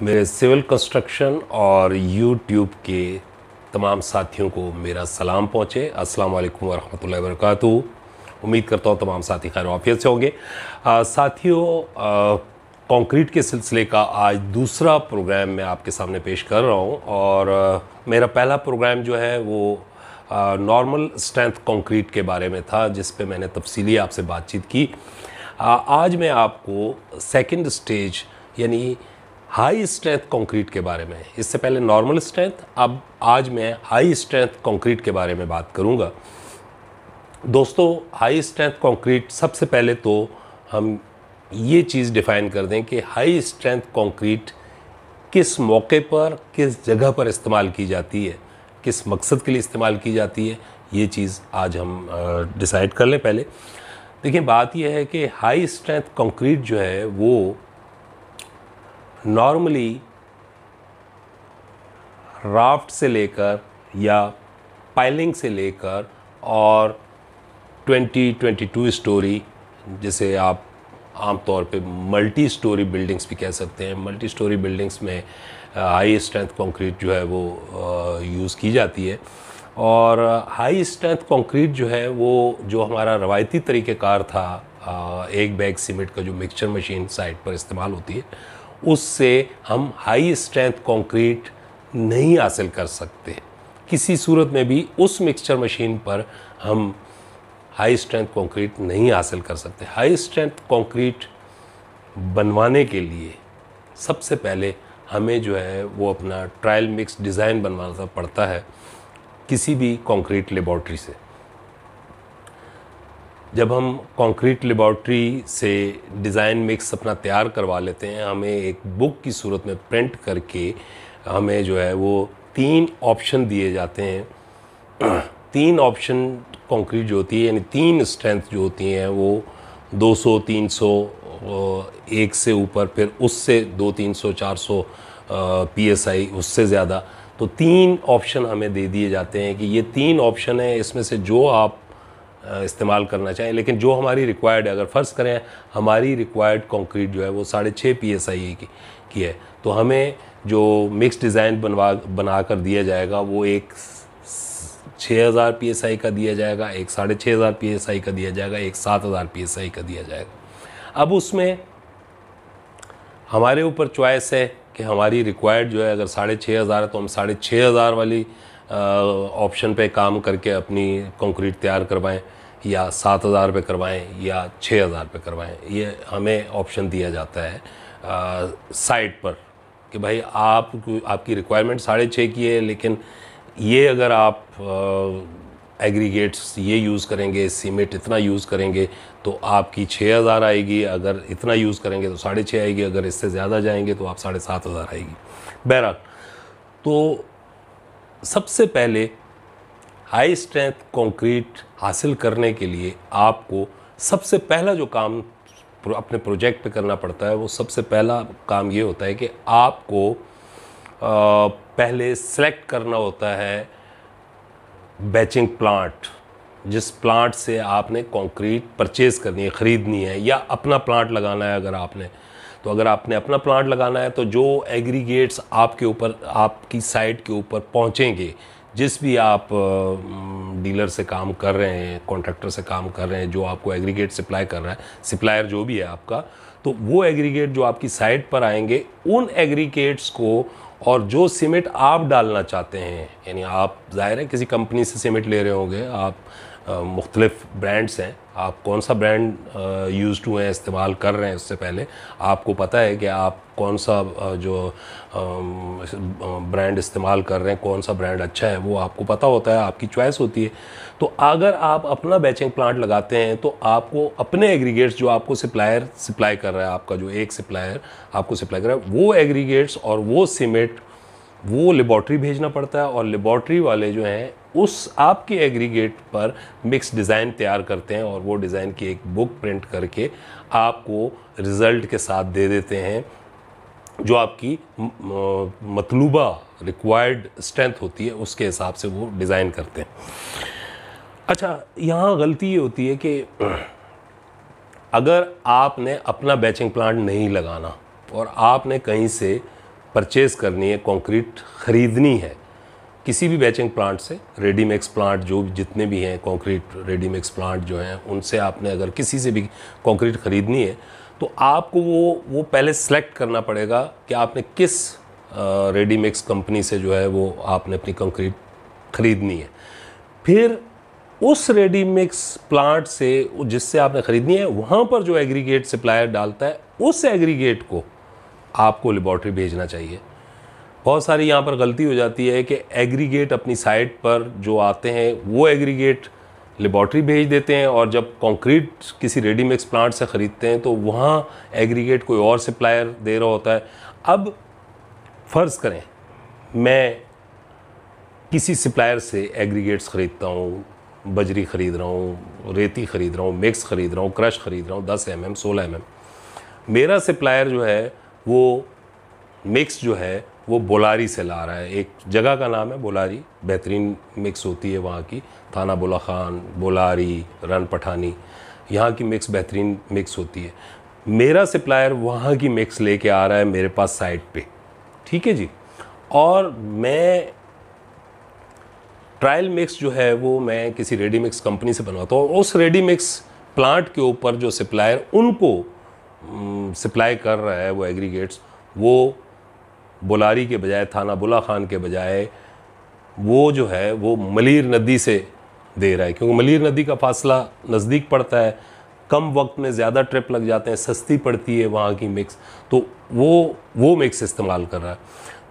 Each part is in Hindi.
मेरे सिविल कंस्ट्रक्शन और यूट्यूब के तमाम साथियों को मेरा सलाम पहुँचे अस्सलाम वालेकुम वरहमतुल्लाहि वबरकत उम्मीद करता हूँ तमाम साथी खैर वाफियत से होंगे साथियों कंक्रीट के सिलसिले का आज दूसरा प्रोग्राम मैं आपके सामने पेश कर रहा हूँ और आ, मेरा पहला प्रोग्राम जो है वो नॉर्मल स्ट्रेंथ कंक्रीट के बारे में था जिस पे मैंने तफसीली आपसे बातचीत की आ, आज मैं आपको सेकंड स्टेज यानी हाई स्ट्रेंथ कंक्रीट के बारे में इससे पहले नॉर्मल स्ट्रेंथ अब आज मैं हाई स्ट्रेंथ कंक्रीट के बारे में बात करूंगा दोस्तों हाई स्ट्रेंथ कंक्रीट सबसे पहले तो हम ये चीज़ डिफाइन कर दें कि हाई स्ट्रेंथ कंक्रीट किस मौके पर किस जगह पर इस्तेमाल की जाती है किस मकसद के लिए इस्तेमाल की जाती है ये चीज़ आज हम डिसाइड कर लें पहले देखिए बात यह है कि हाई स्ट्रेंथ कंक्रीट जो है वो नॉर्मली राफ्ट से लेकर या पाइलिंग से लेकर और 2022 स्टोरी जिसे आप आमतौर पे मल्टी स्टोरी बिल्डिंग्स भी कह सकते हैं मल्टी स्टोरी बिल्डिंग्स में हाई स्ट्रेंथ कंक्रीट जो है वो यूज़ की जाती है और हाई स्ट्रेंथ कंक्रीट जो है वो जो हमारा रवायती तरीक़ेकार था एक बैग सीमेंट का जो मिक्सचर मशीन साइट पर इस्तेमाल होती है उससे हम हाई स्ट्रेंथ कंक्रीट नहीं हासिल कर सकते किसी सूरत में भी उस मिक्सचर मशीन पर हम हाई स्ट्रेंथ कंक्रीट नहीं हासिल कर सकते हाई स्ट्रेंथ कंक्रीट बनवाने के लिए सबसे पहले हमें जो है वो अपना ट्रायल मिक्स डिज़ाइन बनवाना पड़ता है किसी भी कंक्रीट लेबॉर्ट्री से जब हम कंक्रीट लेबॉर्ट्री से डिज़ाइन मिक्स अपना तैयार करवा लेते हैं हमें एक बुक की सूरत में प्रिंट करके हमें जो है वो तीन ऑप्शन दिए जाते हैं तीन ऑप्शन कंक्रीट जो होती है यानी तीन स्ट्रेंथ जो होती हैं वो 200 300 एक से ऊपर फिर उससे दो तीन सौ चार सौ पी एस आई उससे ज़्यादा तो तीन ऑप्शन हमें दे दिए जाते हैं कि ये तीन ऑप्शन है इसमें से जो आप इस्तेमाल करना चाहें लेकिन जो हमारी रिक्वायर्ड है अगर फ़र्ज़ करें हमारी रिक्वायर्ड कंक्रीट जो है वो साढ़े छः पी एस आई की की है तो हमें जो मिक्स डिज़ाइन बनवा बना कर दिया जाएगा वो एक छः हज़ार पी एस आई का दिया जाएगा एक साढ़े छः हज़ार पी एस आई का दिया जाएगा एक सात हज़ार पी एस आई का दिया जाएगा अब उसमें हमारे ऊपर चॉइस है कि हमारी रिक्वायर्ड जो है अगर साढ़े छः हज़ार है तो हम साढ़े छः हज़ार वाली ऑप्शन पे काम करके अपनी कंक्रीट तैयार करवाएं या सात हज़ार पर करवाएं या छः हज़ार पर करवाएं ये हमें ऑप्शन दिया जाता है साइट पर कि भाई आप आपकी रिक्वायरमेंट साढ़े छः की है लेकिन ये अगर आप एग्रीगेट्स ये यूज़ करेंगे सीमेंट इतना यूज़ करेंगे तो आपकी छः हज़ार आएगी अगर इतना यूज़ करेंगे तो साढ़े छः आएगी अगर इससे ज़्यादा जाएंगे तो आप साढ़े सात हज़ार आएगी बहरहाल तो सबसे पहले हाई स्ट्रेंथ कंक्रीट हासिल करने के लिए आपको सबसे पहला जो काम अपने प्रोजेक्ट पे करना पड़ता है वो सबसे पहला काम ये होता है कि आपको पहले सेलेक्ट करना होता है बैचिंग प्लांट जिस प्लांट से आपने कंक्रीट परचेज़ करनी है ख़रीदनी है या अपना प्लांट लगाना है अगर आपने तो अगर आपने अपना प्लांट लगाना है तो जो एग्रीगेट्स आपके ऊपर आपकी साइट के ऊपर पहुँचेंगे जिस भी आप डीलर से काम कर रहे हैं कॉन्ट्रैक्टर से काम कर रहे हैं जो आपको एग्रीगेट सप्लाई कर रहा है सप्लायर जो भी है आपका तो वो एग्रीगेट जो आपकी साइट पर आएंगे उन एग्रीगेट्स को और जो सीमेंट आप डालना चाहते हैं यानी आप जाहिर है किसी कंपनी से सीमेंट ले रहे होंगे आप मुख्तलिफ ब्रांड्स हैं आप कौन सा ब्रांड यूज टू हैं इस्तेमाल कर रहे हैं उससे पहले आपको पता है कि आप कौन सा जो ब्रांड इस्तेमाल कर रहे हैं कौन सा ब्रांड अच्छा है वो आपको पता होता है आपकी चॉइस होती है तो अगर आप अपना बैचिंग प्लांट लगाते हैं तो आपको अपने एग्रीगेट्स जो आपको सप्लायर सप्लाई कर रहा है आपका जो एक सप्लायर आपको सप्लाई कर रहा है वो एग्रीगेट्स और वो सीमेंट वो लेबॉर्ट्री भेजना पड़ता है और लेबॉर्ट्री वाले जो हैं उस आपके एग्रीगेट पर मिक्स डिज़ाइन तैयार करते हैं और वो डिज़ाइन की एक बुक प्रिंट करके आपको रिज़ल्ट के साथ दे देते हैं जो आपकी मतलूबा रिक्वायर्ड स्ट्रेंथ होती है उसके हिसाब से वो डिज़ाइन करते हैं अच्छा यहाँ गलती ये होती है कि अगर आपने अपना बैचिंग प्लांट नहीं लगाना और आपने कहीं से परचेज़ करनी है कंक्रीट ख़रीदनी है किसी भी बैचिंग प्लांट से रेडी प्लांट जो जितने भी हैं कंक्रीट रेडी प्लांट जो हैं उनसे आपने अगर किसी से भी कंक्रीट ख़रीदनी है तो आपको वो वो पहले सेलेक्ट करना पड़ेगा कि आपने किस रेडी कंपनी से जो है वो आपने अपनी कंक्रीट ख़रीदनी है फिर उस रेडी प्लांट से जिससे आपने ख़रीदनी है वहाँ पर जो एग्रीगेट सप्लायर डालता है उस एग्रीगेट को आपको लेबॉर्ट्री भेजना चाहिए बहुत सारी यहाँ पर गलती हो जाती है कि एग्रीगेट अपनी साइट पर जो आते हैं वो एग्रीगेट लेबॉर्ट्री भेज देते हैं और जब कंक्रीट किसी रेडीमिक्स प्लांट से ख़रीदते हैं तो वहाँ एग्रीगेट कोई और सप्लायर दे रहा होता है अब फ़र्ज़ करें मैं किसी सप्लायर से एग्रीगेट्स ख़रीदता हूँ बजरी ख़रीद रहा हूँ रेती ख़रीद रहा हूँ मिक्स ख़रीद रहा हूँ क्रश ख़रीद रहा हूँ दस एम एम सोलह एम एम मेरा सप्लायर जो है वो मिक्स जो है वो बोलारी से ला रहा है एक जगह का नाम है बोलारी बेहतरीन मिक्स होती है वहाँ की थाना बोला खान बोलारी रन पठानी यहाँ की मिक्स बेहतरीन मिक्स होती है मेरा सप्लायर वहाँ की मिक्स लेके आ रहा है मेरे पास साइट पे ठीक है जी और मैं ट्रायल मिक्स जो है वो मैं किसी रेडी मिक्स कंपनी से बनवाता हूँ उस रेडी मिक्स प्लांट के ऊपर जो सप्लायर उनको सप्लाई कर रहा है वो एग्रीगेट्स वो बुलारी के बजाय थाना बुला खान के बजाय वो जो है वो मलीर नदी से दे रहा है क्योंकि मलिर नदी का फासला नज़दीक पड़ता है कम वक्त में ज़्यादा ट्रिप लग जाते हैं सस्ती पड़ती है वहाँ की मिक्स तो वो वो मिक्स इस्तेमाल कर रहा है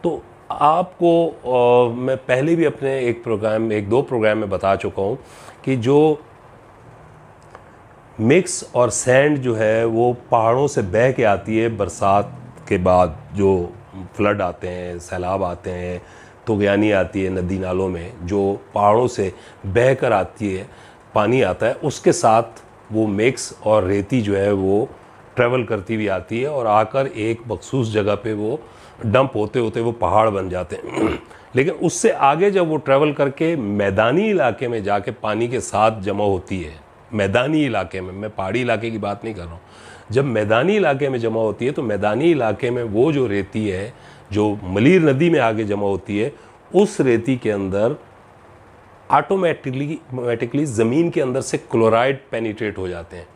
तो आपको आ, मैं पहले भी अपने एक प्रोग्राम एक दो प्रोग्राम में बता चुका हूँ कि जो मिक्स और सैंड जो है वो पहाड़ों से बह के आती है बरसात के बाद जो फ्लड आते हैं सैलाब आते हैं तोगयानी आती है नदी नालों में जो पहाड़ों से बह कर आती है पानी आता है उसके साथ वो मिक्स और रेती जो है वो ट्रैवल करती हुई आती है और आकर एक मखसूस जगह पे वो डंप होते होते वो पहाड़ बन जाते हैं लेकिन उससे आगे जब वो ट्रैवल करके मैदानी इलाके में जाके पानी के साथ जमा होती है मैदानी इलाके में मैं पहाड़ी इलाके की बात नहीं कर रहा हूँ जब मैदानी इलाके में जमा होती है तो मैदानी इलाके में वो जो रेती है जो मलिर नदी में आगे जमा होती है उस रेती के अंदर ऑटोमेटिकली ज़मीन के अंदर से क्लोराइड पेनीट्रेट हो जाते हैं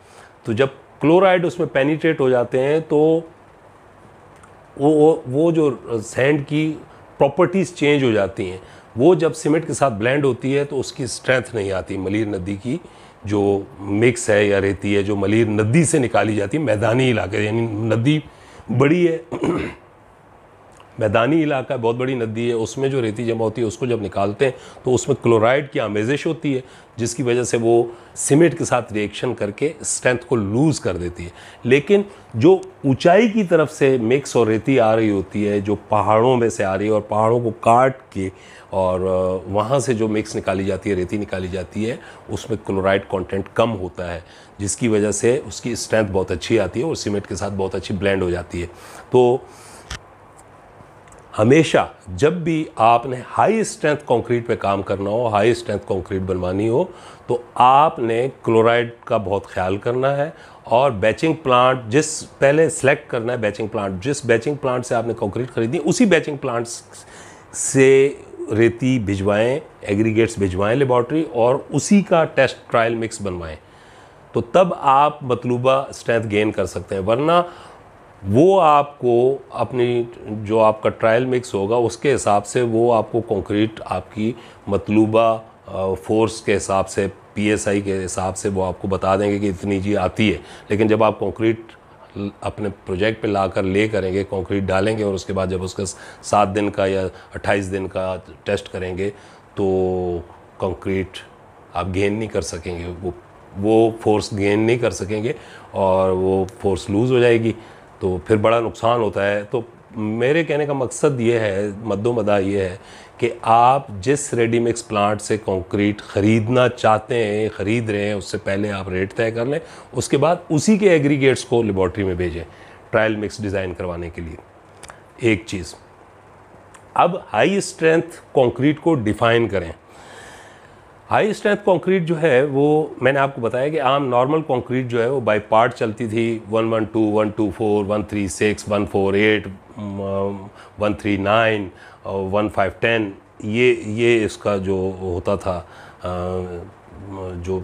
तो जब क्लोराइड उसमें पेनीट्रेट हो जाते हैं तो वो वो जो सैंड की प्रॉपर्टीज़ चेंज हो जाती हैं वो जब सीमेंट के साथ ब्लेंड होती है तो उसकी स्ट्रेंथ नहीं आती मलिर नदी की जो मिक्स है या रेती है जो मलिर नदी से निकाली जाती है मैदानी इलाके यानी नदी बड़ी है मैदानी इलाका है बहुत बड़ी नदी है उसमें जो रेती जमा होती है उसको जब निकालते हैं तो उसमें क्लोराइड की आमेजिश होती है जिसकी वजह से वो सीमेंट के साथ रिएक्शन करके स्ट्रेंथ को लूज़ कर देती है लेकिन जो ऊंचाई की तरफ से मिक्स और रेती आ रही होती है जो पहाड़ों में से आ रही है और पहाड़ों को काट के और वहाँ से जो मिक्स निकाली जाती है रेती निकाली जाती है उसमें क्लोराइड कंटेंट कम होता है जिसकी वजह से उसकी स्ट्रेंथ बहुत अच्छी आती है और सीमेंट के साथ बहुत अच्छी ब्लेंड हो जाती है तो हमेशा जब भी आपने हाई स्ट्रेंथ कंक्रीट पे काम करना हो हाई स्ट्रेंथ कंक्रीट बनवानी हो तो आपने क्लोराइड का बहुत ख्याल करना है और बैचिंग प्लांट जिस पहले सेलेक्ट करना है बैचिंग प्लांट जिस बैचिंग प्लांट से आपने कंक्रीट खरीदी उसी बैचिंग प्लांट से रेती भिजवाएं एग्रीगेट्स भिजवाएं लेबॉर्ट्री और उसी का टेस्ट ट्रायल मिक्स बनवाएं तो तब आप मतलूबा स्ट्रेंथ गेन कर सकते हैं वरना वो आपको अपनी जो आपका ट्रायल मिक्स होगा उसके हिसाब से वो आपको कंक्रीट आपकी मतलूबा फोर्स के हिसाब से पीएसआई के हिसाब से वो आपको बता देंगे कि इतनी जी आती है लेकिन जब आप कंक्रीट अपने प्रोजेक्ट पे लाकर ले करेंगे कंक्रीट डालेंगे और उसके बाद जब उसका सात दिन का या अट्ठाईस दिन का टेस्ट करेंगे तो कंक्रीट आप गेन नहीं कर सकेंगे वो वो फोर्स गेन नहीं कर सकेंगे और वो फोर्स लूज़ हो जाएगी तो फिर बड़ा नुकसान होता है तो मेरे कहने का मकसद ये है मदा ये है कि आप जिस रेडी मिक्स प्लांट से कंक्रीट ख़रीदना चाहते हैं ख़रीद रहे हैं उससे पहले आप रेट तय कर लें उसके बाद उसी के एग्रीगेट्स को लेबॉर्ट्री में भेजें ट्रायल मिक्स डिज़ाइन करवाने के लिए एक चीज़ अब हाई स्ट्रेंथ कंक्रीट को डिफ़ाइन करें हाई स्ट्रेंथ कंक्रीट जो है वो मैंने आपको बताया कि आम नॉर्मल कंक्रीट जो है वो बाय पार्ट चलती थी one one two one two four one three six one four eight one three nine one five ten ये ये इसका जो होता था जो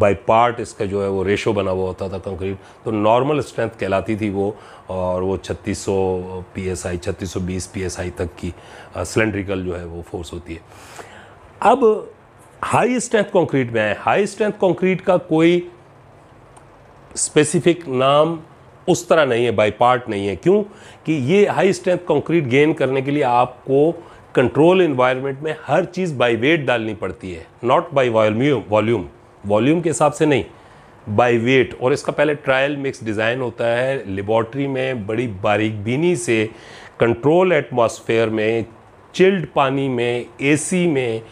बाय पार्ट इसका जो है वो रेशो बना हुआ होता था कंक्रीट तो नॉर्मल स्ट्रेंथ कहलाती थी वो और वो 3600 पीएसआई 3620 पीएसआई तक की सिलेंड्रिकल जो है वो फोर्स होती है अब हाई स्ट्रेंथ कंक्रीट में आए हाई स्ट्रेंथ कंक्रीट का कोई स्पेसिफिक नाम उस तरह नहीं है बाई पार्ट नहीं है क्यों कि ये हाई स्ट्रेंथ कंक्रीट गेन करने के लिए आपको कंट्रोल इन्वायरमेंट में हर चीज़ बाई वेट डालनी पड़ती है not by volume volume volume के हिसाब से नहीं बाई वेट और इसका पहले ट्रायल मिक्स डिज़ाइन होता है लेबॉर्ट्री में बड़ी बारीक बीनी से कंट्रोल एटमॉस्फेयर में चिल्ड पानी में एसी में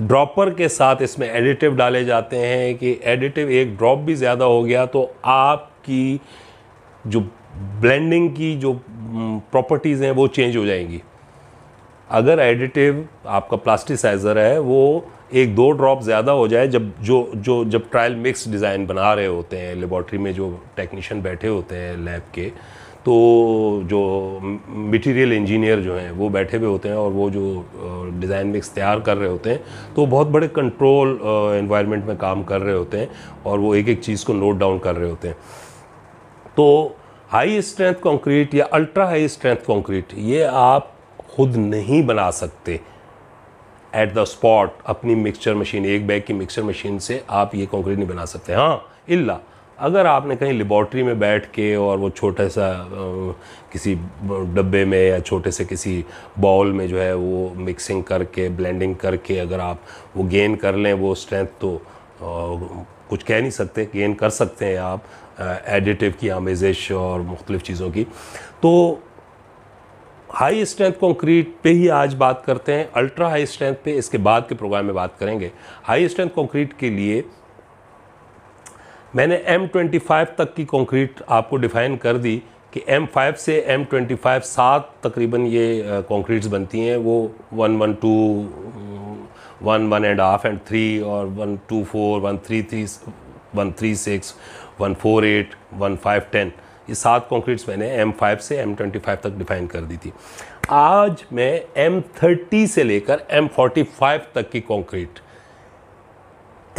ड्रॉपर के साथ इसमें एडिटिव डाले जाते हैं कि एडिटिव एक ड्रॉप भी ज़्यादा हो गया तो आपकी जो ब्लेंडिंग की जो प्रॉपर्टीज़ mm, हैं वो चेंज हो जाएंगी अगर एडिटिव आपका प्लास्टिसाइज़र है वो एक दो ड्रॉप ज़्यादा हो जाए जब जो जो जब ट्रायल मिक्स डिज़ाइन बना रहे होते हैं लेबॉर्ट्री में जो टेक्नीशियन बैठे होते हैं लैब के तो जो मटेरियल इंजीनियर जो हैं वो बैठे हुए होते हैं और वो जो डिज़ाइन मिक्स तैयार कर रहे होते हैं तो बहुत बड़े कंट्रोल इन्वायरमेंट में काम कर रहे होते हैं और वो एक एक चीज़ को नोट डाउन कर रहे होते हैं तो हाई स्ट्रेंथ कंक्रीट या अल्ट्रा हाई स्ट्रेंथ कंक्रीट ये आप खुद नहीं बना सकते एट द स्पॉट अपनी मिक्सचर मशीन एक बैग की मिक्सचर मशीन से आप ये कंक्रीट नहीं बना सकते हाँ इल्ला अगर आपने कहीं लेबॉर्ट्री में बैठ के और वो छोटा सा किसी डब्बे में या छोटे से किसी बाउल में जो है वो मिक्सिंग करके ब्लेंडिंग करके अगर आप वो गेन कर लें वो स्ट्रेंथ तो आ, कुछ कह नहीं सकते गेन कर सकते हैं आप एडिटिव uh, की आमेजिश और मुख्तलिफ़ चीज़ों की तो हाई स्ट्रेंथ कंक्रीट पे ही आज बात करते हैं अल्ट्रा हाई स्ट्रेंथ पे इसके बाद के प्रोग्राम में बात करेंगे हाई स्ट्रेंथ कंक्रीट के लिए मैंने M25 तक की कंक्रीट आपको डिफ़ाइन कर दी कि M5 से M25 सात तकरीबन ये कंक्रीट्स uh, बनती हैं वो one one two one one and half and three और one two four one three three one three six one four eight one five ten ये सात कॉन्क्रीट्स मैंने एम फाइव से एम ट्वेंटी फाइव तक डिफाइन कर दी थी आज मैं एम थर्टी से लेकर एम फोर्टी फाइव तक की कॉन्क्रीट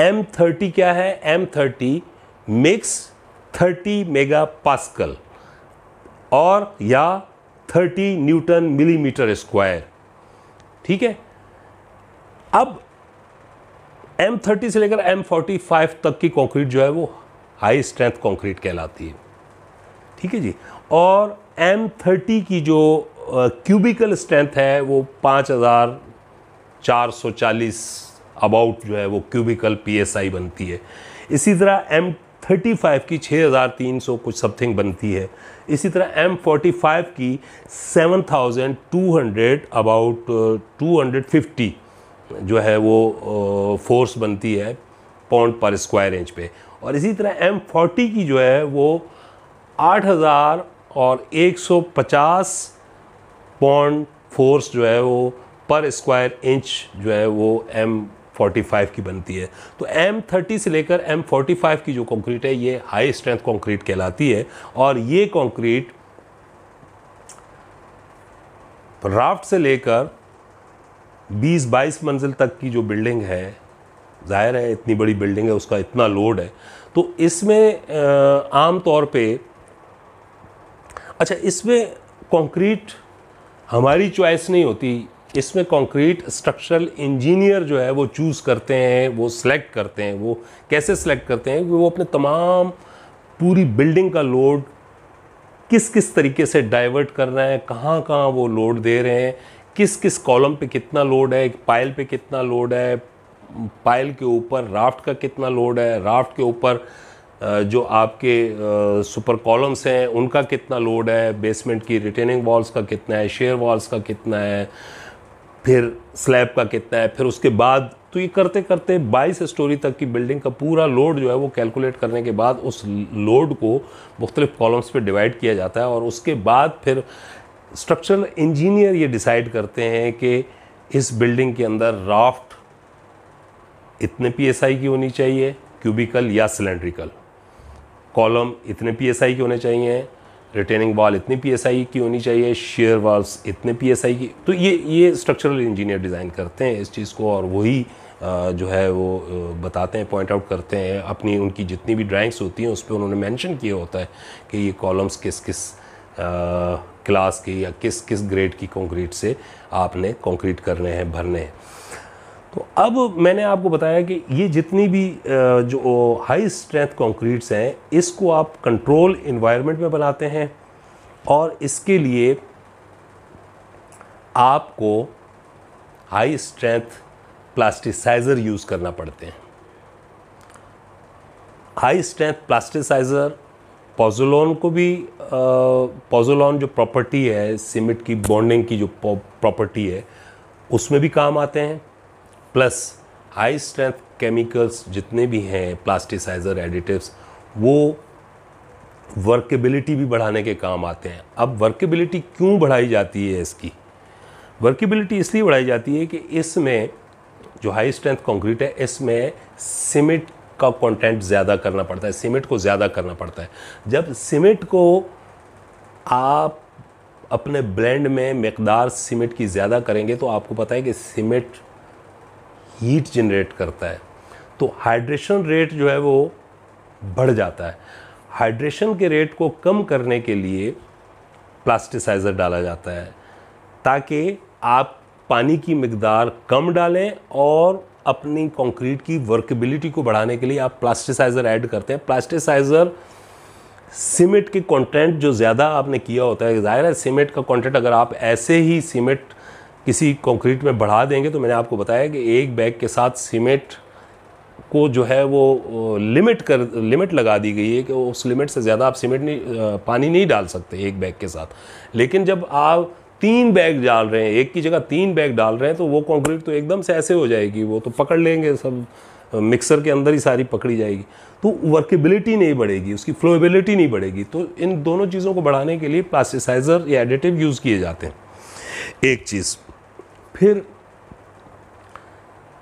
एम थर्टी क्या है M thirty mix thirty mega pascal और या थर्टी न्यूटन मिलीमीटर स्क्वायर ठीक है अब एम थर्टी से लेकर एम फोर्टी फाइव तक की कंक्रीट जो है वो हाई स्ट्रेंथ कंक्रीट कहलाती है ठीक है जी और एम थर्टी की जो क्यूबिकल स्ट्रेंथ है वो पाँच हज़ार चार सौ चालीस अबाउट जो है वो क्यूबिकल पीएसआई बनती है इसी तरह एम थर्टी फाइव की छः हज़ार तीन सौ कुछ समथिंग बनती है इसी तरह एम फोर्टी फाइव की seven thousand two hundred about two hundred fifty जो है वो फोर्स बनती है पॉइंट पर स्क्वायर इंच पे और इसी तरह एम फोर्टी की जो है वो आठ हज़ार और एक सौ पचास पॉइंट फोर्स जो है वो पर स्क्वायर इंच जो है वो एम फोर्टी फाइव की बनती है तो एम थर्टी से लेकर एम फोर्टी फाइव की जो कंक्रीट है ये हाई स्ट्रेंथ कंक्रीट कहलाती है और ये कंक्रीट राफ्ट से लेकर 20-22 मंजिल तक की जो बिल्डिंग है ज़ाहिर है इतनी बड़ी बिल्डिंग है उसका इतना लोड है तो इसमें आम तौर पे अच्छा इसमें कंक्रीट हमारी चॉइस नहीं होती इसमें कंक्रीट स्ट्रक्चरल इंजीनियर जो है वो चूज़ करते हैं वो सिलेक्ट करते हैं वो कैसे सिलेक्ट करते हैं कि वो अपने तमाम पूरी बिल्डिंग का लोड किस किस तरीके से डाइवर्ट कर रहे हैं कहाँ कहाँ वो लोड दे रहे हैं किस किस कॉलम पे कितना लोड है पाइल पे कितना लोड है पाइल के ऊपर राफ्ट का कितना लोड है राफ्ट के ऊपर जो आपके सुपर कॉलम्स हैं उनका कितना लोड है बेसमेंट की रिटेनिंग वॉल्स का कितना है शेयर वॉल्स का कितना है फिर स्लैब का कितना है फिर उसके बाद तो ये करते करते 22 स्टोरी तक की बिल्डिंग का पूरा लोड जो है वो कैलकुलेट करने के बाद उस लोड को मुख्तलिफ कॉलम्स पे डिवाइड किया जाता है और उसके बाद फिर स्ट्रक्चरल इंजीनियर ये डिसाइड करते हैं कि इस बिल्डिंग के अंदर राफ्ट इतने पी की होनी चाहिए क्यूबिकल या सिलेंड्रिकल कॉलम इतने पी की होने चाहिए रिटेनिंग वॉल इतनी पी की होनी चाहिए शेयर वॉल्स इतने पी की तो ये ये स्ट्रक्चरल इंजीनियर डिज़ाइन करते हैं इस चीज़ को और वही जो है वो बताते हैं पॉइंट आउट करते हैं अपनी उनकी जितनी भी ड्राइंग्स होती हैं उस पर उन्होंने मैंशन किया होता है कि ये कॉलम्स किस किस क्लास की या किस किस ग्रेड की कंक्रीट से आपने कंक्रीट करने हैं भरने हैं तो अब मैंने आपको बताया कि ये जितनी भी जो हाई स्ट्रेंथ कंक्रीट्स हैं इसको आप कंट्रोल इन्वायरमेंट में बनाते हैं और इसके लिए आपको हाई स्ट्रेंथ प्लास्टिसाइज़र यूज़ करना पड़ते हैं हाई स्ट्रेंथ प्लास्टिसाइज़र पॉजोलॉन को भी पॉजोलॉन जो प्रॉपर्टी है सीमेंट की बॉन्डिंग की जो प्रॉपर्टी है उसमें भी काम आते हैं प्लस हाई स्ट्रेंथ केमिकल्स जितने भी हैं प्लास्टिसाइज़र एडिटिव्स वो वर्केबिलिटी भी बढ़ाने के काम आते हैं अब वर्केबिलिटी क्यों बढ़ाई जाती है इसकी वर्केबिलिटी इसलिए बढ़ाई जाती है कि इसमें जो हाई स्ट्रेंथ कंक्रीट है इसमें सीमेंट का कंटेंट ज़्यादा करना पड़ता है सीमेंट को ज़्यादा करना पड़ता है जब सीमेंट को आप अपने ब्लेंड में मकदार सीमेंट की ज़्यादा करेंगे तो आपको पता है कि सीमेंट हीट जनरेट करता है तो हाइड्रेशन रेट जो है वो बढ़ जाता है हाइड्रेशन के रेट को कम करने के लिए प्लास्टिसाइज़र डाला जाता है ताकि आप पानी की मकदार कम डालें और अपनी कंक्रीट की वर्कबिलिटी को बढ़ाने के लिए आप प्लास्टिसाइज़र ऐड करते हैं प्लास्टिसाइज़र सीमेंट के कंटेंट जो ज़्यादा आपने किया होता है ज़ाहिर है सीमेंट का कंटेंट अगर आप ऐसे ही सीमेंट किसी कंक्रीट में बढ़ा देंगे तो मैंने आपको बताया कि एक बैग के साथ सीमेंट को जो है वो लिमिट कर लिमिट लगा दी गई है कि उस लिमिट से ज़्यादा आप सीमेंट नहीं पानी नहीं डाल सकते एक बैग के साथ लेकिन जब आप तीन बैग डाल रहे हैं एक की जगह तीन बैग डाल रहे हैं तो वो कंक्रीट तो एकदम से ऐसे हो जाएगी वो तो पकड़ लेंगे सब मिक्सर के अंदर ही सारी पकड़ी जाएगी तो वर्केबिलिटी नहीं बढ़ेगी उसकी फ्लोएबिलिटी नहीं बढ़ेगी तो इन दोनों चीज़ों को बढ़ाने के लिए प्लास्टिसाइज़र या एडिटिव यूज़ किए जाते हैं एक चीज़ फिर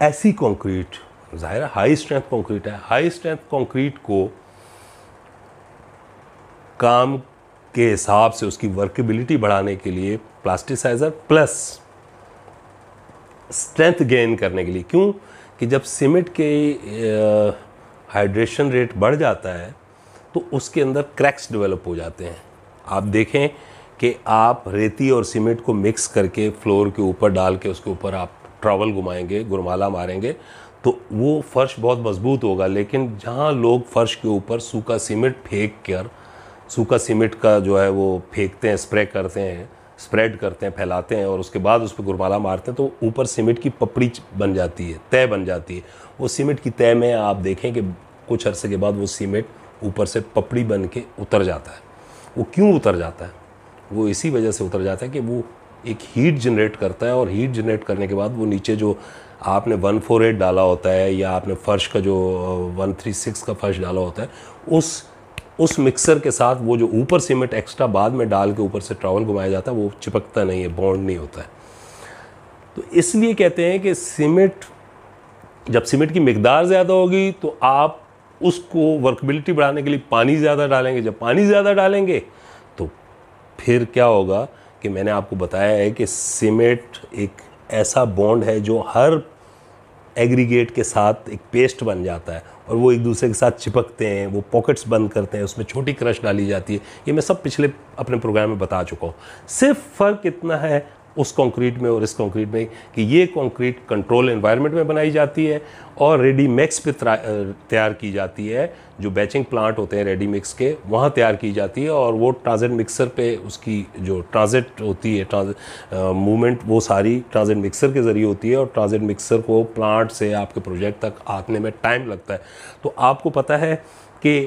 ऐसी कंक्रीट ज़ाहिर है हाई स्ट्रेंथ कंक्रीट है हाई स्ट्रेंथ कंक्रीट को काम के हिसाब से उसकी वर्केबिलिटी बढ़ाने के लिए प्लास्टिसाइज़र प्लस स्ट्रेंथ गेन करने के लिए क्यों कि जब सीमेंट के हाइड्रेशन रेट बढ़ जाता है तो उसके अंदर क्रैक्स डेवलप हो जाते हैं आप देखें कि आप रेती और सीमेंट को मिक्स करके फ्लोर के ऊपर डाल के उसके ऊपर आप ट्रावल घुमाएंगे गुरमाला मारेंगे तो वो फ़र्श बहुत मज़बूत होगा लेकिन जहाँ लोग फ़र्श के ऊपर सूखा सीमेंट फेंक कर सूखा सीमेंट का जो है वो फेंकते हैं स्प्रे करते हैं स्प्रेड करते हैं फैलाते हैं और उसके बाद उस पर गुरमाला मारते हैं तो ऊपर सीमेंट की पपड़ी बन जाती है तय बन जाती है वो सीमेंट की तय में आप देखें कि कुछ अरसे के बाद वो सीमेंट ऊपर से पपड़ी बन के उतर जाता है वो क्यों उतर जाता है वो इसी वजह से उतर जाता है कि वो एक हीट जनरेट करता है और हीट जनरेट करने के बाद वो नीचे जो आपने वन फोर एट डाला होता है या आपने फर्श का जो वन थ्री सिक्स का फर्श डाला होता है उस उस मिक्सर के साथ वो जो ऊपर सीमेंट एक्स्ट्रा बाद में डाल के ऊपर से ट्रावल घुमाया जाता है वो चिपकता नहीं है बॉन्ड नहीं होता है तो इसलिए कहते हैं कि सीमेंट जब सीमेंट की मकदार ज़्यादा होगी तो आप उसको वर्कबिलिटी बढ़ाने के लिए पानी ज़्यादा डालेंगे जब पानी ज़्यादा डालेंगे फिर क्या होगा कि मैंने आपको बताया है कि सीमेंट एक ऐसा बॉन्ड है जो हर एग्रीगेट के साथ एक पेस्ट बन जाता है और वो एक दूसरे के साथ चिपकते हैं वो पॉकेट्स बंद करते हैं उसमें छोटी क्रश डाली जाती है ये मैं सब पिछले अपने प्रोग्राम में बता चुका हूँ सिर्फ फ़र्क इतना है उस कंक्रीट में और इस कंक्रीट में कि ये कंक्रीट कंट्रोल एनवायरनमेंट में बनाई जाती है और रेडी मिक्स पे तैयार की जाती है जो बैचिंग प्लांट होते हैं रेडी मिक्स के वहाँ तैयार की जाती है और वो ट्रांजिट मिक्सर पे उसकी जो ट्रांजिट होती है मूवमेंट वो सारी ट्रांजिट मिक्सर के ज़रिए होती है और ट्रांजिट मिक्सर को प्लांट से आपके प्रोजेक्ट तक आने में टाइम लगता है तो आपको पता है कि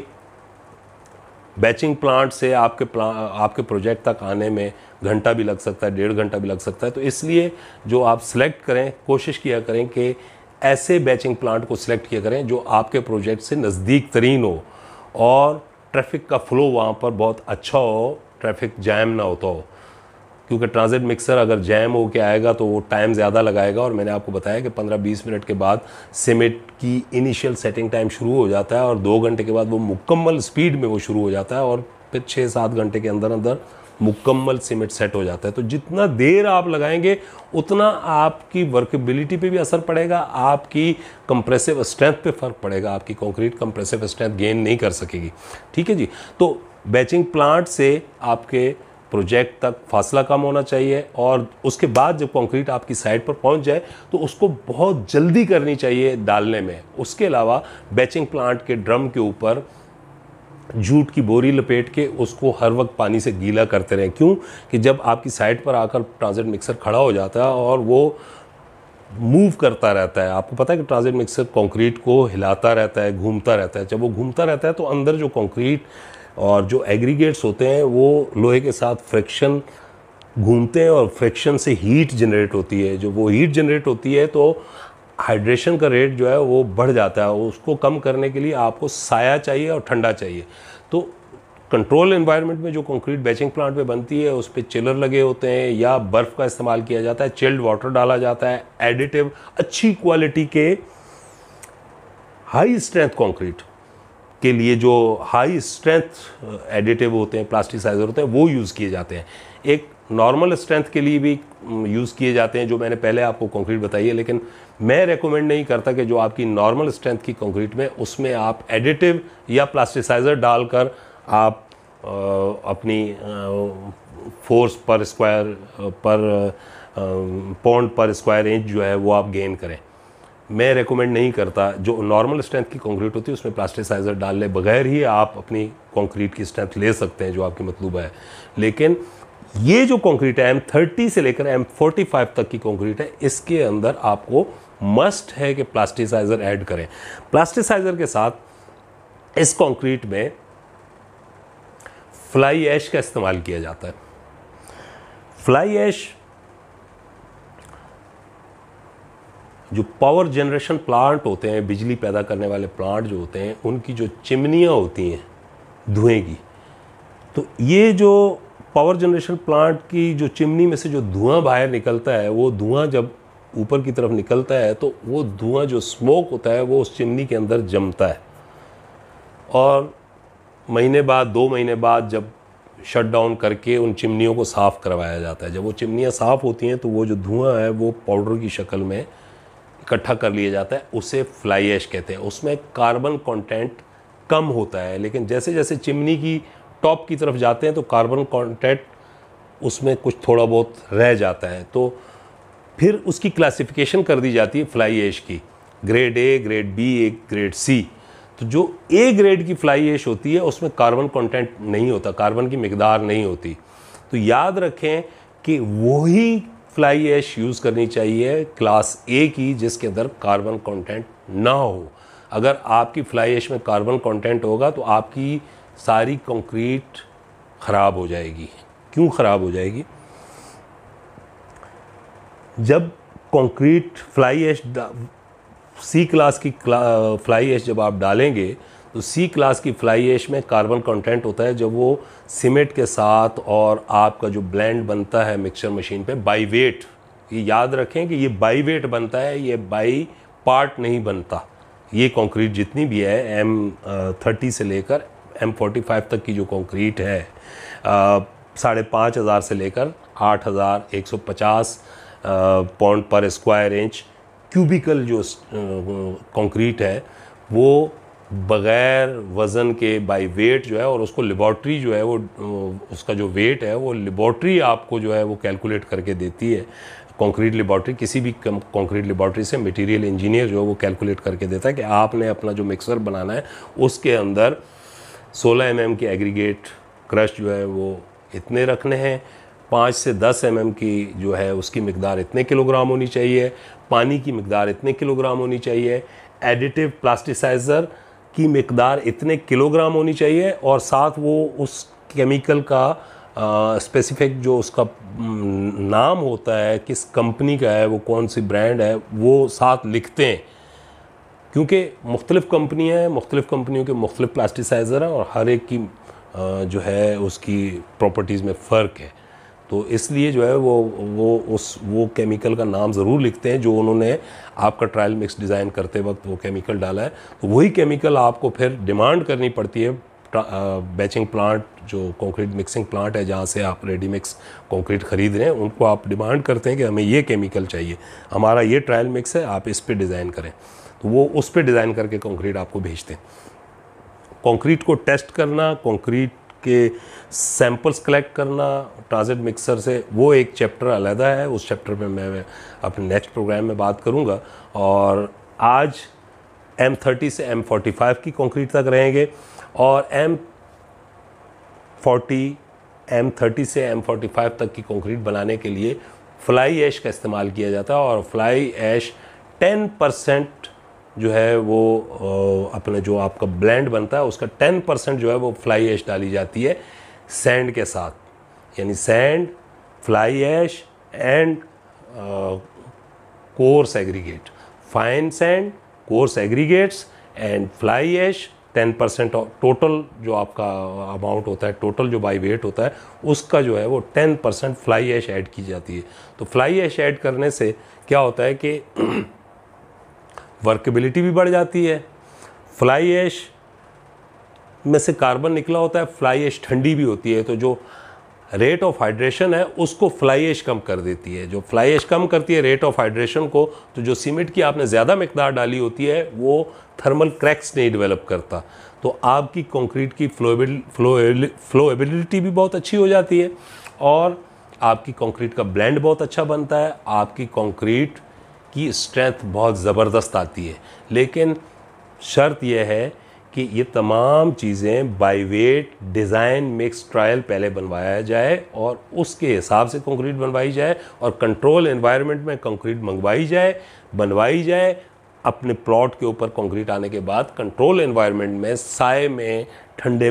बैचिंग प्लांट से आपके प्लांट आपके प्रोजेक्ट तक आने में घंटा भी लग सकता है डेढ़ घंटा भी लग सकता है तो इसलिए जो आप सिलेक्ट करें कोशिश किया करें कि ऐसे बैचिंग प्लांट को सिलेक्ट किया करें जो आपके प्रोजेक्ट से नज़दीक तरीन हो और ट्रैफिक का फ्लो वहाँ पर बहुत अच्छा हो ट्रैफिक जैम ना होता हो क्योंकि ट्रांजिट मिक्सर अगर जैम होके आएगा तो वो टाइम ज़्यादा लगाएगा और मैंने आपको बताया कि 15-20 मिनट के बाद सीमेंट की इनिशियल सेटिंग टाइम शुरू हो जाता है और दो घंटे के बाद वो मुकम्मल स्पीड में वो शुरू हो जाता है और फिर छः सात घंटे के अंदर अंदर मुकम्मल सीमेंट सेट हो जाता है तो जितना देर आप लगाएंगे उतना आपकी वर्केबिलिटी पे भी असर पड़ेगा आपकी कंप्रेसिव स्ट्रेंथ पे फर्क पड़ेगा आपकी कंक्रीट कंप्रेसिव स्ट्रेंथ गेन नहीं कर सकेगी ठीक है जी तो बैचिंग प्लांट से आपके प्रोजेक्ट तक फासला कम होना चाहिए और उसके बाद जब कंक्रीट आपकी साइट पर पहुंच जाए तो उसको बहुत जल्दी करनी चाहिए डालने में उसके अलावा बैचिंग प्लांट के ड्रम के ऊपर जूट की बोरी लपेट के उसको हर वक्त पानी से गीला करते रहें क्यों कि जब आपकी साइट पर आकर ट्रांजिट मिक्सर खड़ा हो जाता है और वो मूव करता रहता है आपको पता है कि ट्रांजिट मिक्सर कंक्रीट को हिलाता रहता है घूमता रहता है जब वो घूमता रहता है तो अंदर जो कंक्रीट और जो एग्रीगेट्स होते हैं वो लोहे के साथ फ्रिक्शन घूमते हैं और फ्रिक्शन से हीट जनरेट होती है जो वो हीट जनरेट होती है तो हाइड्रेशन का रेट जो है वो बढ़ जाता है उसको कम करने के लिए आपको साया चाहिए और ठंडा चाहिए तो कंट्रोल एनवायरनमेंट में जो कंक्रीट बैचिंग प्लांट में बनती है उस पर चिलर लगे होते हैं या बर्फ़ का इस्तेमाल किया जाता है चिल्ड वाटर डाला जाता है एडिटिव अच्छी क्वालिटी के हाई स्ट्रेंथ कंक्रीट के लिए जो हाई स्ट्रेंथ एडिटिव होते हैं प्लास्टिसाइजर होते हैं वो यूज़ किए जाते हैं एक नॉर्मल स्ट्रेंथ के लिए भी यूज़ um, किए जाते हैं जो मैंने पहले आपको कंक्रीट बताई है लेकिन मैं रेकमेंड नहीं करता कि जो आपकी नॉर्मल स्ट्रेंथ की कंक्रीट में उसमें आप एडिटिव या प्लास्टिसाइज़र डालकर आप आ, uh, अपनी force per square per pound per square inch जो है वो आप गेन करें मैं रेकमेंड नहीं करता जो नॉर्मल स्ट्रेंथ की कंक्रीट होती है उसमें प्लास्टिसाइज़र डालने बगैर ही आप अपनी कंक्रीट की स्ट्रेंथ ले सकते हैं जो आपकी मतलूबा है लेकिन ये जो कंक्रीट है एम थर्टी से लेकर एम फोर्टी फाइव तक की कंक्रीट है इसके अंदर आपको मस्ट है कि प्लास्टिसाइज़र ऐड करें प्लास्टिसाइज़र के साथ इस कंक्रीट में फ्लाई ऐश का इस्तेमाल किया जाता है फ्लाई ऐश जो पावर जनरेशन प्लांट होते हैं बिजली पैदा करने वाले प्लांट जो होते हैं उनकी जो चिमनियाँ होती हैं धुएँ की तो ये जो पावर जनरेशन प्लांट की जो चिमनी में से जो धुआं बाहर निकलता है वो धुआं जब ऊपर की तरफ निकलता है तो वो धुआं जो स्मोक होता है वो उस चिमनी के अंदर जमता है और महीने बाद दो महीने बाद जब शट डाउन करके उन चिमनियों को साफ़ करवाया जाता है जब वो चिमनियाँ साफ़ होती हैं तो वो जो धुआं है वो पाउडर की शक्ल में इकट्ठा कर लिया जाता है उसे फ्लाई ऐश कहते हैं उसमें कार्बन कंटेंट कम होता है लेकिन जैसे जैसे चिमनी की टॉप की तरफ जाते हैं तो कार्बन कंटेंट उसमें कुछ थोड़ा बहुत रह जाता है तो फिर उसकी क्लासिफिकेशन कर दी जाती है फ्लाई ऐश की grade A grade B A grade C तो जो ए ग्रेड की फ्लाई ऐश होती है उसमें कार्बन कंटेंट नहीं होता कार्बन की मकदार नहीं होती तो याद रखें कि वही फ्लाई ऐश यूज़ करनी चाहिए क्लास ए की जिसके अंदर कार्बन कंटेंट ना हो अगर आपकी फ्लाई ऐश में कार्बन कंटेंट होगा तो आपकी सारी कंक्रीट ख़राब हो जाएगी क्यों ख़राब हो जाएगी जब concrete fly ash C class की फ्लाई ऐश जब आप डालेंगे तो सी क्लास की फ्लाई एश में कार्बन कंटेंट होता है जब वो सीमेंट के साथ और आपका जो ब्लेंड बनता है मिक्सर मशीन पे बाई वेट ये याद रखें कि ये बाई वेट बनता है ये बाई पार्ट नहीं बनता ये कंक्रीट जितनी भी है एम थर्टी से लेकर एम फोर्टी फाइव तक की जो कंक्रीट है साढ़े पाँच हज़ार से लेकर आठ हज़ार एक सौ पचास point per square inch cubical जो कंक्रीट है वो बग़ैर वज़न के बाय वेट जो है और उसको लेबॉर्ट्री जो है वो उसका जो वेट है वो लेबॉर्ट्री आपको जो है वो कैलकुलेट करके देती है कंक्रीट लेबॉर्ट्री किसी भी कंक्रीट लेबॉर्ट्री से मटेरियल इंजीनियर जो है वो कैलकुलेट करके देता है कि आपने अपना जो मिक्सर बनाना है उसके अंदर 16 एम mm के एग्रीगेट क्रश जो है वो इतने रखने हैं पाँच से दस एम mm की जो है उसकी मकदार इतने किलोग्राम होनी चाहिए पानी की मकदार इतने किलोग्राम होनी चाहिए एडिटिव प्लास्टिसाइज़र की मकदार इतने किलोग्राम होनी चाहिए और साथ वो उस केमिकल का स्पेसिफिक जो उसका नाम होता है किस कंपनी का है वो कौन सी ब्रांड है वो साथ लिखते हैं क्योंकि मुख्तलिफ़ कंपनियाँ हैं मुख्तलिफ़ कंपनियों के मुख्तलिफ़ प्लास्टिसाइज़र हैं और हर एक की जो है उसकी प्रॉपर्टीज़ में फ़र्क है तो इसलिए जो है वो वो उस वो केमिकल का नाम ज़रूर लिखते हैं जो उन्होंने आपका ट्रायल मिक्स डिज़ाइन करते वक्त वो केमिकल डाला है तो वही केमिकल आपको फिर डिमांड करनी पड़ती है बैचिंग प्लांट जो कंक्रीट मिक्सिंग प्लांट है जहाँ से आप रेडी मिक्स कंक्रीट खरीद रहे हैं उनको आप डिमांड करते हैं कि हमें ये केमिकल चाहिए हमारा ये ट्रायल मिक्स है आप इस पर डिज़ाइन करें तो वो उस पर डिज़ाइन करके कंक्रीट आपको भेजते हैं कंक्रीट को टेस्ट करना कंक्रीट के सैम्पल्स कलेक्ट करना ट्रांजिट मिक्सर से वो एक चैप्टर अलहदा है उस चैप्टर में मैं अपने नेक्स्ट प्रोग्राम में बात करूँगा और आज एम थर्टी से एम फोर्टी फाइव की कंक्रीट तक रहेंगे और एम फोर्टी एम थर्टी से एम फोर्टी फाइव तक की कंक्रीट बनाने के लिए फ्लाई ऐश का इस्तेमाल किया जाता है और फ्लाई ऐश टेन परसेंट जो है वो अपने जो आपका ब्लेंड बनता है उसका टेन परसेंट जो है वो फ्लाई ऐश डाली जाती है सैंड के साथ यानी sand fly ash and coarse aggregate fine sand coarse aggregates and fly ash ten percent total जो आपका अमाउंट होता है टोटल जो बाई वेट होता है उसका जो है वो ten percent fly ash add की जाती है तो फ्लाई ऐश ऐड करने से क्या होता है कि वर्केबिलिटी भी बढ़ जाती है फ्लाई ऐश में से कार्बन निकला होता है फ्लाई एश ठंडी भी होती है तो जो रेट ऑफ हाइड्रेशन है उसको फ्लाई एश कम कर देती है जो फ्लाई एश कम करती है रेट ऑफ हाइड्रेशन को तो जो सीमेंट की आपने ज़्यादा मकदार डाली होती है वो थर्मल क्रैक्स नहीं डेवलप करता तो आपकी कंक्रीट की फ्लोएबिल फ्लोएबिलिटी भी बहुत अच्छी हो जाती है और आपकी कंक्रीट का ब्लेंड बहुत अच्छा बनता है आपकी कंक्रीट की स्ट्रेंथ बहुत ज़बरदस्त आती है लेकिन शर्त यह है कि ये तमाम चीज़ें by weight design mix trial पहले बनवाया जाए और उसके हिसाब से कंक्रीट बनवाई जाए और कंट्रोल एनवायरनमेंट में कंक्रीट मंगवाई जाए बनवाई जाए अपने प्लॉट के ऊपर कंक्रीट आने के बाद कंट्रोल एनवायरनमेंट में साय में ठंडे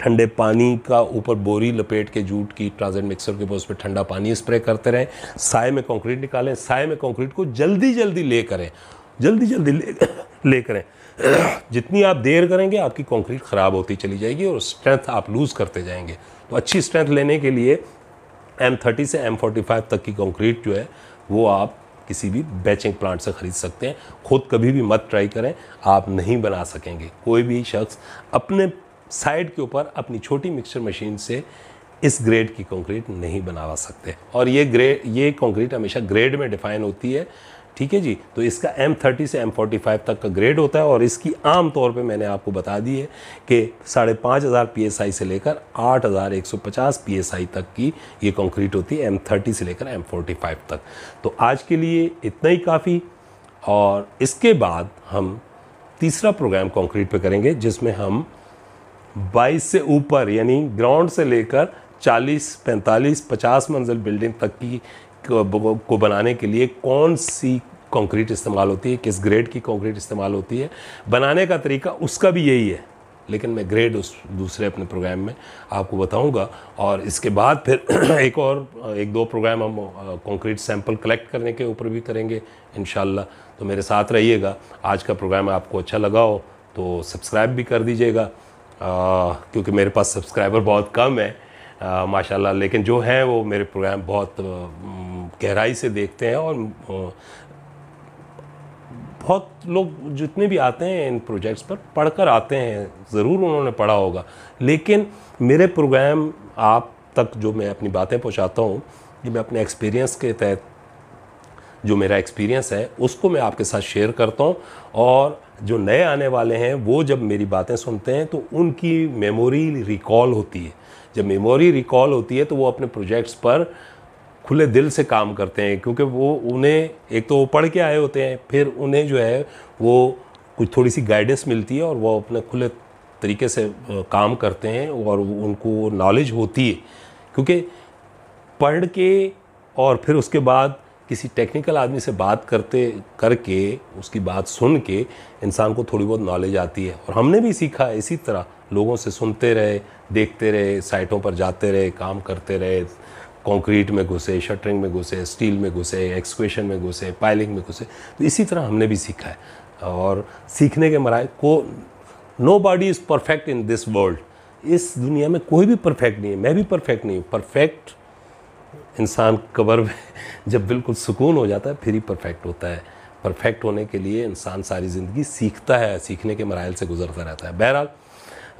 ठंडे पानी का ऊपर बोरी लपेट के जूट की ट्रांजेंट मिक्सर के ऊपर उस पर ठंडा पानी स्प्रे करते रहें साय में कंक्रीट निकालें साय में कंक्रीट को जल्दी जल्दी ले करें जल्दी जल्दी ले, ले करें जितनी आप देर करेंगे आपकी कंक्रीट ख़राब होती चली जाएगी और स्ट्रेंथ आप लूज़ करते जाएंगे तो अच्छी स्ट्रेंथ लेने के लिए एम थर्टी से एम फोर्टी फाइव तक की कंक्रीट जो है वो आप किसी भी बैचिंग प्लांट से ख़रीद सकते हैं खुद कभी भी मत ट्राई करें आप नहीं बना सकेंगे कोई भी शख्स अपने साइड के ऊपर अपनी छोटी मिक्सचर मशीन से इस ग्रेड की कंक्रीट नहीं बनावा सकते और ये ग्रेड ये कंक्रीट हमेशा ग्रेड में डिफाइन होती है ठीक है जी तो इसका M30 से M45 तक का ग्रेड होता है और इसकी आम तौर पे मैंने आपको बता दी है कि साढ़े पाँच हज़ार पी से लेकर आठ हज़ार एक सौ पचास पी तक की ये कंक्रीट होती है M30 से लेकर M45 तक तो आज के लिए इतना ही काफ़ी और इसके बाद हम तीसरा प्रोग्राम कंक्रीट पे करेंगे जिसमें हम 22 से ऊपर यानी ग्राउंड से लेकर 40, 45, 50 मंजिल बिल्डिंग तक की को बनाने के लिए कौन सी कंक्रीट इस्तेमाल होती है किस ग्रेड की कंक्रीट इस्तेमाल होती है बनाने का तरीका उसका भी यही है लेकिन मैं ग्रेड उस दूसरे अपने प्रोग्राम में आपको बताऊंगा और इसके बाद फिर एक और एक दो प्रोग्राम हम कंक्रीट सैंपल कलेक्ट करने के ऊपर भी करेंगे इन तो मेरे साथ रहिएगा आज का प्रोग्राम आपको अच्छा लगा हो तो सब्सक्राइब भी कर दीजिएगा क्योंकि मेरे पास सब्सक्राइबर बहुत कम है माशाल्लाह लेकिन जो हैं वो मेरे प्रोग्राम बहुत गहराई से देखते हैं और बहुत लोग जितने भी आते हैं इन प्रोजेक्ट्स पर पढ़कर आते हैं ज़रूर उन्होंने पढ़ा होगा लेकिन मेरे प्रोग्राम आप तक जो मैं अपनी बातें पहुंचाता हूँ कि मैं अपने एक्सपीरियंस के तहत जो मेरा एक्सपीरियंस है उसको मैं आपके साथ शेयर करता हूँ और जो नए आने वाले हैं वो जब मेरी बातें सुनते हैं तो उनकी मेमोरी रिकॉल होती है जब मेमोरी रिकॉल होती है तो वो अपने प्रोजेक्ट्स पर खुले दिल से काम करते हैं क्योंकि वो उन्हें एक तो वो पढ़ के आए होते हैं फिर उन्हें जो है वो कुछ थोड़ी सी गाइडेंस मिलती है और वो अपने खुले तरीके से काम करते हैं और उनको नॉलेज होती है क्योंकि पढ़ के और फिर उसके बाद किसी टेक्निकल आदमी से बात करते करके उसकी बात सुन के इंसान को थोड़ी बहुत नॉलेज आती है और हमने भी सीखा इसी तरह लोगों से सुनते रहे देखते रहे साइटों पर जाते रहे काम करते रहे कंक्रीट में घुसे शटरिंग में घुसे स्टील में घुसे एक्सक्वेशन में घुसे पाइलिंग में घुसे तो इसी तरह हमने भी सीखा है और सीखने के मराए को nobody is perfect in this world इस दुनिया में कोई भी परफेक्ट नहीं है मैं भी परफेक्ट नहीं हूँ परफेक्ट इंसान कबर में जब बिल्कुल सुकून हो जाता है फिर ही परफेक्ट होता है परफेक्ट होने के लिए इंसान सारी ज़िंदगी सीखता है सीखने के मराइल से गुजरता रहता है बहरहाल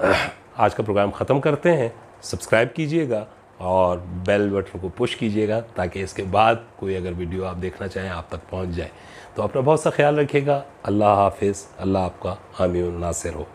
आज का प्रोग्राम ख़त्म करते हैं सब्सक्राइब कीजिएगा और बेल बटन को पुश कीजिएगा ताकि इसके बाद कोई अगर वीडियो आप देखना चाहें आप तक पहुंच जाए तो अपना बहुत सा ख्याल रखिएगा अल्लाह हाफिज़ अल्लाह आपका हामी नासिर हो